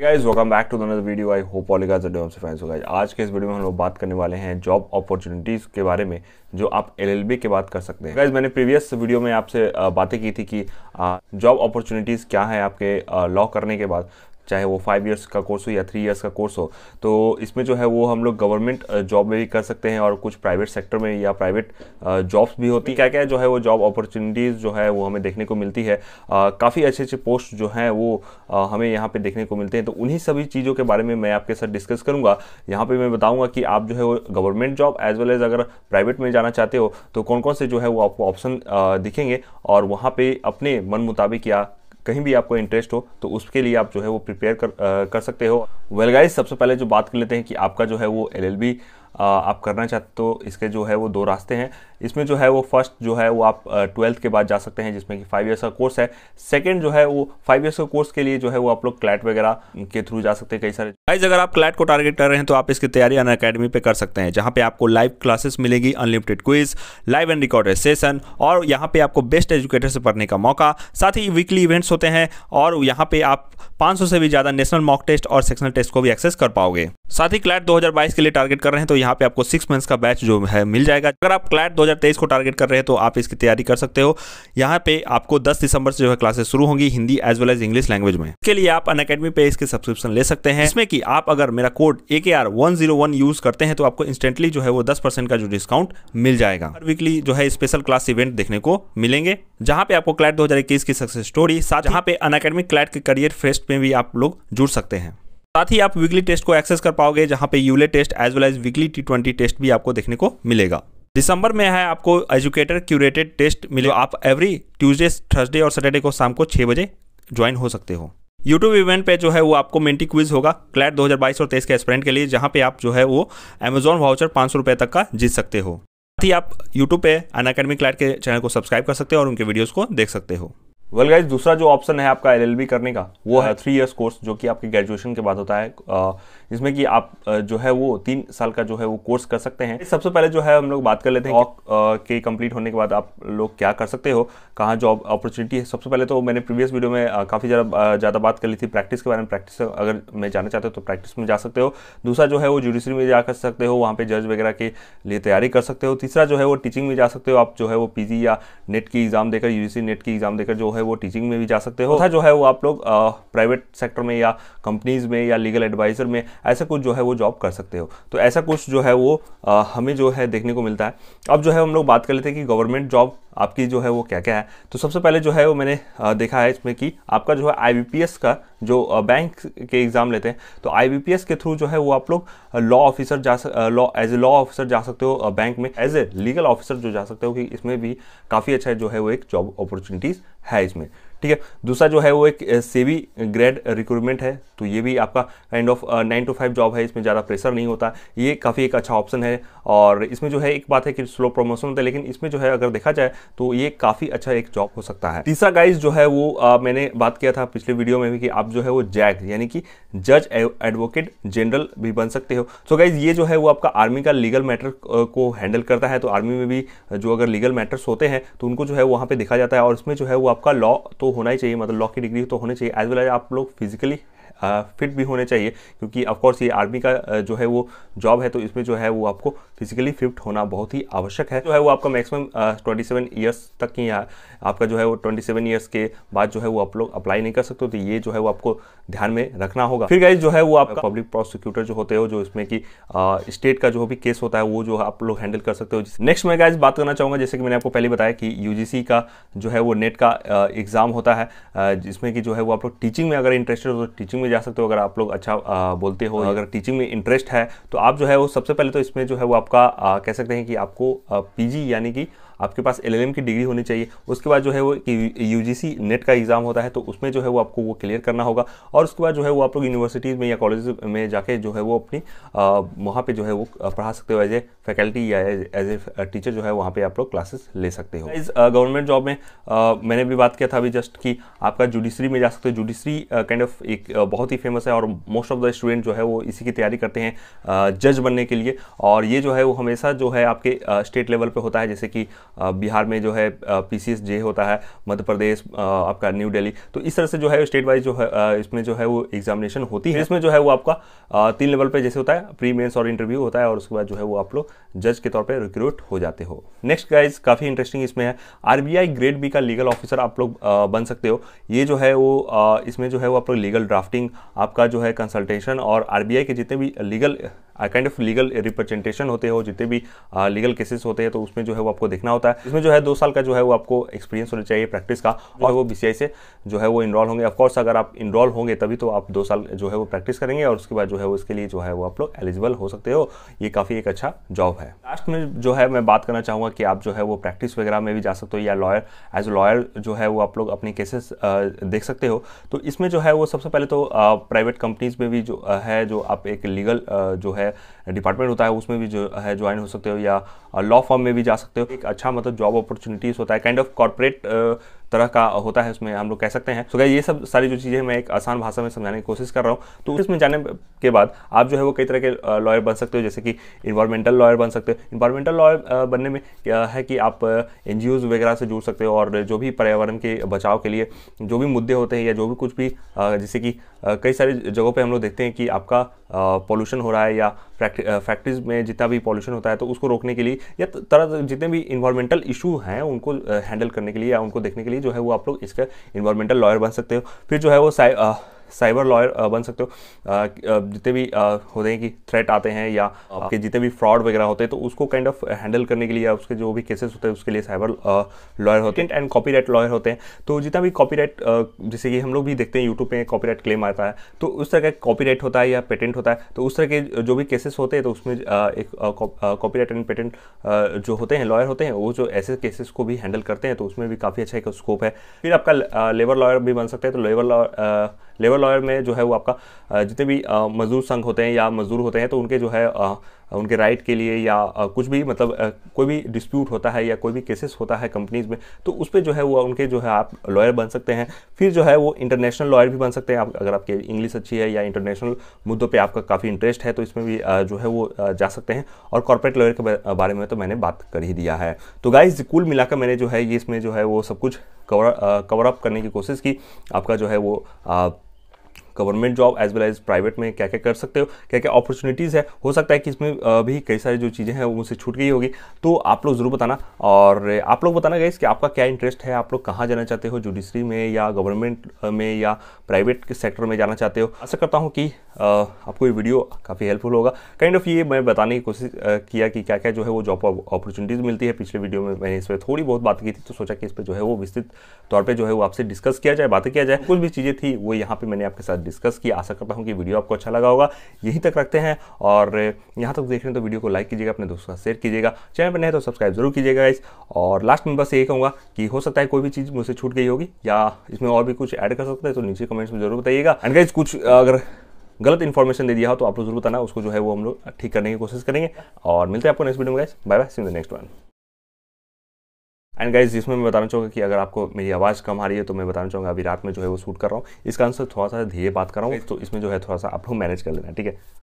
Guys welcome back to another video I hope all से फैंस हो गाइस आज के इस वीडियो में हम लोग बात करने वाले हैं जॉब अपॉर्चुनिटीज़ के बारे में जो आप एलएलबी के बात कर सकते हैं गाइज मैंने प्रीवियस वीडियो में आपसे बातें की थी कि जॉब अपॉर्चुनिटीज़ क्या है आपके लॉ करने के बाद चाहे वो फाइव ईयर्स का कोर्स हो या थ्री ईयर्स का कोर्स हो तो इसमें जो है वो हम लोग गवर्नमेंट जॉब में भी कर सकते हैं और कुछ प्राइवेट सेक्टर में या प्राइवेट जॉब्स भी होती क्या क्या जो है वो जॉब अपॉर्चुनिटीज़ जो है वो हमें देखने को मिलती है काफ़ी अच्छे अच्छे पोस्ट जो हैं वो हमें यहाँ पर देखने को मिलते हैं तो उन्हीं सभी चीज़ों के बारे में मैं आपके साथ डिस्कस करूँगा यहाँ पर मैं बताऊँगा कि आप जो है वो government job as well as अगर प्राइवेट में जाना चाहते हो तो कौन कौन से जो है वो आपको ऑप्शन दिखेंगे और वहाँ पर अपने मन मुताबिक या कहीं भी आपको इंटरेस्ट हो तो उसके लिए आप जो है वो प्रिपेयर कर आ, कर सकते हो वेल गाइस सबसे पहले जो बात कर लेते हैं कि आपका जो है वो एल आप करना चाहते हो इसके जो है वो दो रास्ते हैं इसमें जो है वो फर्स्ट जो है वो आप ट्वेल्थ के बाद जा सकते हैं जिसमें कि फाइव ईयर्स का कोर्स है सेकेंड जो है वो फाइव ईयर्स का कोर्स के लिए जो है वो आप लोग क्लैट वगैरह के थ्रू जा सकते हैं कई सारे गाइज अगर आप क्लैट को टारगेट कर रहे हैं तो आप इसकी तैयारी अन अकेडमी पे कर सकते हैं जहाँ पे आपको लाइव क्लासेस मिलेगी unlimited quiz live and recorded session और यहाँ पे आपको बेस्ट एजुकेटर से पढ़ने का मौका साथ ही वीकली इवेंट्स होते हैं और यहाँ पे आप 500 से भी ज़्यादा नेशनल मॉक टेस्ट और सेक्शनल टेस्ट को भी एक्सेस कर पाओगे साथ ही क्लैट 2022 के लिए टारगेट कर रहे हैं तो यहाँ पे आपको सिक्स मंथ्स का बैच जो है मिल जाएगा अगर आप क्लैट दो 2023 को टारगेट कर रहे हैं तो आप इसकी तैयारी कर सकते हो यहाँ पे आपको 10 दिसंबर से जो है क्लासेस शुरू होंगी Hindi as well as English language में इसके लिए आप अन अकेडमी पे इसके सब्सक्रिप्शन ले सकते हैं इसमें कि आप अगर मेरा code A K R one zero one use करते हैं तो आपको इंस्टेंटली जो है वो दस का जो डिस्काउंट मिल जाएगा हर वीकली जो है स्पेशल क्लास इवेंट देखने को मिलेंगे जहाँ पे आपको क्लैट दो की सक्सेस स्टोरी साथ यहाँ पे अन अकेडमी क्लैट के करियर फेस्ट में भी आप लोग जुड़ सकते हैं साथ ही आप वीकली टेस्ट को एक्सेस कर पाओगे जहां पे यूले test as well as weekly T twenty test भी आपको देखने को मिलेगा दिसंबर में है आपको एजुकेटर क्यूरेटेड टेस्ट मिले तो आप एवरी ट्यूजडे थर्सडे और सैटरडे को शाम को छह बजे ज्वाइन हो सकते हो यूट्यूब इवेंट पे जो है वो आपको मेंटी क्विज होगा क्लैट 2022 और 23 के एस्पिरेंट के लिए जहाँ पे आप जो है वो अमेजोन वाउचर पाँच सौ तक का जीत सकते हो साथ ही आप यूट्यूब पे अन अकेडमी क्लैट के चैनल को सब्सक्राइब कर सकते हो और उनके वीडियोज़ को देख सकते हो वेल गाइज दूसरा जो ऑप्शन है आपका एल करने का वो है थ्री इयर्स कोर्स जो कि आपके ग्रेजुएशन के बाद होता है इसमें कि आप जो है वो तीन साल का जो है वो कोर्स कर सकते हैं सबसे पहले जो है हम लोग बात कर लेते हैं वॉक के कंप्लीट होने के बाद आप लोग क्या कर सकते हो कहाँ जॉब अपॉर्चुनिटी है सबसे पहले तो मैंने प्रीवियस वीडियो में काफ़ी ज़्यादा ज़्यादा बात कर ली थी प्रैक्टिस के बारे में प्रैक्टिस अगर मैं जाना चाहते हो तो प्रैक्टिस में जा सकते हो दूसरा जो है वो जुडिशरी में जा कर सकते हो वहाँ पर जज वगैरह के लिए तैयारी कर सकते हो तीसरा जो है वो टीचिंग में जा सकते हो आप जो है वो पी या नेट की एग्ज़ाम देकर यू नेट की एग्ज़ाम देकर जो है है वो टीचिंग में भी जा सकते हो तथा जो है वो आप लोग प्राइवेट सेक्टर में या कंपनीज में या लीगल एडवाइजर में ऐसा कुछ जो है वो जॉब कर सकते हो तो ऐसा कुछ जो है वो आ, हमें जो है देखने को मिलता है अब जो है हम लोग बात कर लेते हैं कि गवर्नमेंट जॉब आपकी जो है वो क्या क्या है तो सबसे पहले जो है वो मैंने देखा है इसमें कि आपका जो है आई का जो बैंक के एग्ज़ाम लेते हैं तो आई के थ्रू जो है वो आप लोग लॉ ऑफिसर जा law as a law officer जा सकते हो बैंक में एज ए लीगल ऑफिसर जो जा सकते हो कि इसमें भी काफ़ी अच्छा जो है वो एक जॉब अपॉर्चुनिटीज़ है इसमें ठीक है दूसरा जो है वो एक सेवी ग्रेड रिक्रूटमेंट है तो ये भी आपका kind of nine to five job है इसमें ज़्यादा प्रेशर नहीं होता ये काफ़ी एक अच्छा ऑप्शन है और इसमें जो है एक बात है कि स्लो प्रमोशन होता है लेकिन इसमें जो है अगर देखा जाए तो ये काफ़ी अच्छा एक जॉब हो सकता है तीसरा गाइज जो है वो आ, uh, मैंने बात किया था पिछले वीडियो में भी कि आप जो है वो जैक यानी कि जज एडवोकेट जनरल भी बन सकते हो सो गाइज ये जो है वो आपका आर्मी का लीगल मैटर uh, को हैंडल करता है तो आर्मी में भी जो अगर लीगल मैटर्स होते हैं तो उनको जो है वहाँ पर देखा जाता है और इसमें जो है वो आपका लॉ तो होना ही चाहिए मतलब लॉ की डिग्री तो होनी चाहिए एज वेल एज आप लोग फिजिकली फिट हाँ, भी होने चाहिए क्योंकि ऑफकोर्स ये आर्मी का जो है वो जॉब है तो इसमें जो है वो आपको फिजिकली फिट होना बहुत ही आवश्यक है जो है वो आपका मैक्सिमम ट्वेंटी सेवन ईयर्स तक ही आपका जो है वो ट्वेंटी सेवन ईयर्स के बाद जो है वो आप लोग अप्लाई नहीं कर सकते तो ये जो है वो आपको ध्यान में रखना होगा फिर गाइज जो है वो आप पब्लिक प्रोसिक्यूटर जो होते हो जो इसमें कि स्टेट का जो भी केस होता है वो जो आप लोग हैंडल कर सकते हो नेक्स्ट मैं गाइज बात करना चाहूँगा जैसे कि मैंने आपको पहले बताया कि यू का जो है वो नेट का एग्ज़ाम होता है जिसमें कि जो है वो आप लोग टीचिंग में अगर इंटरेस्टेड हो तो टीचिंग में में जा सकते हो अगर आप लोग अच्छा आ, बोलते हो हाँ। अगर टीचिंग में इंटरेस्ट है तो आप जो है वो सबसे पहले तो इसमें जो है वो आपका आ, कह सकते हैं कि आपको पी यानी कि आपके पास एल की डिग्री होनी चाहिए उसके बाद जो है वो यू नेट का एग्ज़ाम होता है तो उसमें जो है वो आपको वो क्लियर करना होगा और उसके बाद जो है वो आप लोग यूनिवर्सिटीज़ में या कॉलेज में जाके जो है वो अपनी वहाँ पर जो है वो पढ़ा सकते हो एज ए फैकल्टी या एज ए टीचर जो है वहाँ पर आप लोग क्लासेस ले सकते हो इस गवर्नमेंट जॉब में मैंने भी बात किया था अभी जस्ट कि आपका जुडिशरी में जा सकते हो जुडिशरी काइंड ऑफ एक बहुत ही फेमस है और मोस्ट ऑफ द स्टूडेंट जो है वो इसी की तैयारी करते हैं जज बनने के लिए और ये जो है वो हमेशा जो है आपके स्टेट लेवल पर होता है जैसे कि बिहार में जो है पी सी एस जे होता है मध्य प्रदेश आपका न्यू दिल्ली तो इस तरह से जो है स्टेट वाइज जो है इसमें जो है वो एग्जामिनेशन होती है इसमें जो है वो आपका तीन लेवल पर जैसे होता है प्री मेंस और इंटरव्यू होता है और उसके बाद जो है वो आप लोग जज के तौर पर रिक्रूट हो जाते हो नेक्स्ट गाइज काफ़ी इंटरेस्टिंग इसमें है आर ग्रेड बी का लीगल ऑफिसर आप लोग बन सकते हो ये जो है वो इसमें जो है वो आप लोग लीगल ड्राफ्टिंग आपका जो है कंसल्टेशन और आर के जितने भी legal kind of legal representation होते हो जितने भी लीगल केसेस होते हैं तो उसमें जो है वो आपको देखना होता है इसमें जो है दो साल का जो है वो आपको एक्सपीरियंस होना चाहिए प्रैक्टिस का और वो बी से जो है वो इनरोल होंगे ऑफकोर्स अगर आप इनरोल होंगे तभी तो आप दो साल जो है वो प्रैक्टिस करेंगे और उसके बाद जो है वो इसके लिए जो है वो आप लोग एलिजिबल हो सकते हो ये काफ़ी एक अच्छा जॉब है लास्ट में जो है मैं बात करना चाहूँगा कि आप जो है वो प्रैक्टिस वगैरह में भी जा सकते हो या लॉयर एज अ लॉयर जो है वो आप लोग अपने केसेस देख सकते हो तो इसमें जो है वो सबसे पहले तो प्राइवेट कंपनीज में भी जो है जो आप एक लीगल जो है डिपार्टमेंट होता है उसमें भी जो है ज्वाइन हो सकते हो या लॉ फॉर्म में भी जा सकते हो एक अच्छा मतलब जॉब अपॉर्चुनिटीज़ होता है काइंड ऑफ कॉर्पोरेट तरह का होता है उसमें हम लोग कह सकते हैं तो ये सब सारी जो चीज़ें मैं एक आसान भाषा में समझाने की कोशिश कर रहा हूँ तो उसमें जाने के बाद आप जो है वो कई तरह के लॉयर बन सकते हो जैसे कि इन्वायरमेंटल लॉयर बन सकते हो इन्वायरमेंटल लॉयर बनने में क्या है कि आप एन वगैरह से जुड़ सकते हो और जो भी पर्यावरण के बचाव के लिए जो भी मुद्दे होते हैं या जो भी कुछ भी जैसे कि कई सारी जगहों पर हम लोग देखते हैं कि आपका पॉल्यूशन हो रहा है या फैक्ट्रीज uh, में जितना भी पॉल्यूशन होता है तो उसको रोकने के लिए या तरह जितने भी इन्वायरमेंटल इशू हैं उनको हैंडल uh, करने के लिए या उनको देखने के लिए जो है वो आप लोग इसका इन्वायरमेंटल लॉयर बन सकते हो फिर जो है वो साइबर लॉयर बन सकते हो जितने भी होते हैं कि थ्रेट आते हैं या हाँ। आपके जितने भी फ्रॉड वगैरह होते हैं तो उसको काइंड ऑफ हैंडल करने के लिए या उसके जो भी केसेस होते हैं उसके लिए साइबर लॉयर होते हैं एंड कॉपीराइट लॉयर होते हैं तो जितना भी कॉपीराइट जैसे कि हम लोग भी देखते हैं यूट्यूब पर कॉपी क्लेम आता है तो उस तरह का कॉपी होता है या पेटेंट होता है तो उस तरह के जो भी केसेस होते हैं तो उसमें एक राइट एंड पेटेंट जो होते हैं लॉयर होते हैं वो जो ऐसे केसेस को भी हैंडल करते हैं तो उसमें भी काफ़ी अच्छा एक स्कोप है फिर आपका लेबर लॉयर भी बन सकते हैं तो लेबर लॉयर लेबर लॉयर में जो है वो आपका जितने भी मजदूर संघ होते हैं या मजदूर होते हैं तो उनके जो है उनके राइट के लिए या कुछ भी मतलब कोई भी डिस्प्यूट होता है या कोई भी केसेस होता है कंपनीज में तो उस पर जो है वो उनके जो है आप लॉयर बन सकते हैं फिर जो है वो इंटरनेशनल लॉयर भी बन सकते हैं आप अगर आपकी इंग्लिश अच्छी है या इंटरनेशनल मुद्दों पर आपका काफ़ी इंटरेस्ट है तो इसमें भी जो है वो जा सकते हैं और कॉरपोरेट लॉयर के बारे में तो मैंने बात कर ही दिया है तो गाइज कुल मिलाकर मैंने जो है ये इसमें जो है वो सब कुछ कवर कवर अप करने की कोशिश की आपका जो है वो government job as well as private में क्या क्या कर सकते हो क्या क्या अपॉर्चुनिटीज़ है हो सकता है कि इसमें भी कई सारी जो चीज़ें हैं उनसे छूट गई होगी तो आप लोग ज़रूर बताना और आप लोग बताना गाइस कि आपका क्या इंटरेस्ट है आप लोग कहाँ जाना चाहते हो जुडिशरी में या गवर्नमेंट में या प्राइवेट सेक्टर में जाना चाहते हो आशा करता हूँ कि आपको ये वीडियो काफ़ी हेल्पफुल होगा काइंड ऑफ ये मैं बताने की कोशिश किया कि क्या क्या जो है वो जॉब अपॉर्चुनिटीज़ मिलती है पिछले वीडियो में मैंने इस पर थोड़ी बहुत बात की थी तो सोचा कि इस पर जो है वो विस्तृत तौर पर जो है वो आपसे डिस्कस किया जाए बातें किया जाए कुछ भी चीज़ें थी वो यहाँ पर मैंने आपके साथ डिस्कस की आशा करता हूँ कि वीडियो आपको अच्छा लगा होगा यहीं तक रखते हैं और यहाँ तक देख रहे हैं तो वीडियो को लाइक कीजिएगा अपने दोस्तों का शेयर कीजिएगा चैनल पर नहीं तो सब्सक्राइब जरूर कीजिएगा इस और लास्ट में बस यही कहूँगा कि हो सकता है कोई भी चीज़ मुझसे छूट गई होगी या इसमें और भी कुछ ऐड कर सकते हैं तो नीचे कमेंट्स में जरूर बताइएगा एंड गाइज कुछ अगर गलत इन्फॉर्मेशन दे दिया हो तो आप लोग जरूर बताना उसको जो है वो हम लोग ठीक करने की कोशिश करेंगे और मिलते हैं आपको नेक्स्ट वीडियो में guys bye bye see the next one and guys जिसमें मैं बताना चाहूँगा कि अगर आपको मेरी आवाज़ कम आ रही है तो मैं बताना चाहूँगा अभी रात में जो है वो शूट कर रहा हूँ इसका आंसर थोड़ा सा धीरे बात कर रहा हूँ तो इसमें जो है थोड़ा सा आप लोग मैनेज कर लेना ठीक है